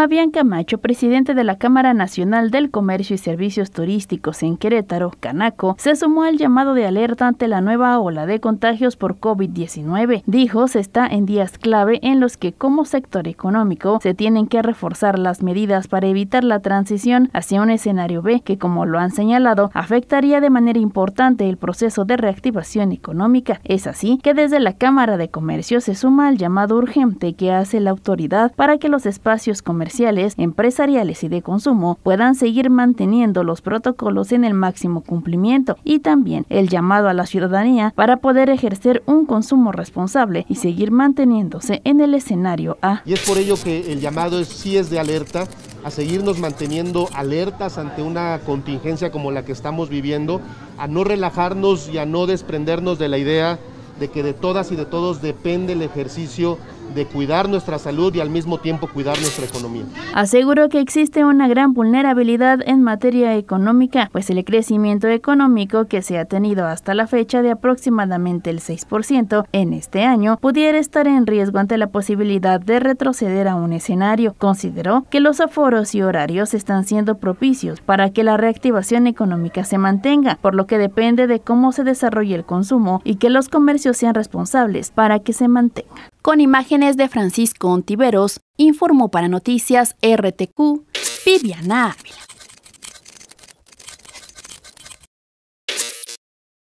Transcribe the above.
Fabián Camacho, presidente de la Cámara Nacional del Comercio y Servicios Turísticos en Querétaro, Canaco, se sumó al llamado de alerta ante la nueva ola de contagios por COVID-19. Dijo, se está en días clave en los que como sector económico se tienen que reforzar las medidas para evitar la transición hacia un escenario B que, como lo han señalado, afectaría de manera importante el proceso de reactivación económica. Es así que desde la Cámara de Comercio se suma al llamado urgente que hace la autoridad para que los espacios comerciales empresariales y de consumo puedan seguir manteniendo los protocolos en el máximo cumplimiento y también el llamado a la ciudadanía para poder ejercer un consumo responsable y seguir manteniéndose en el escenario A. Y es por ello que el llamado es, sí es de alerta, a seguirnos manteniendo alertas ante una contingencia como la que estamos viviendo, a no relajarnos y a no desprendernos de la idea de que de todas y de todos depende el ejercicio de cuidar nuestra salud y al mismo tiempo cuidar nuestra economía. Aseguró que existe una gran vulnerabilidad en materia económica, pues el crecimiento económico que se ha tenido hasta la fecha de aproximadamente el 6% en este año pudiera estar en riesgo ante la posibilidad de retroceder a un escenario. Consideró que los aforos y horarios están siendo propicios para que la reactivación económica se mantenga, por lo que depende de cómo se desarrolle el consumo y que los comercios sean responsables para que se mantenga con imágenes de Francisco Ontiveros, informó para Noticias RTQ Viviana Ávila.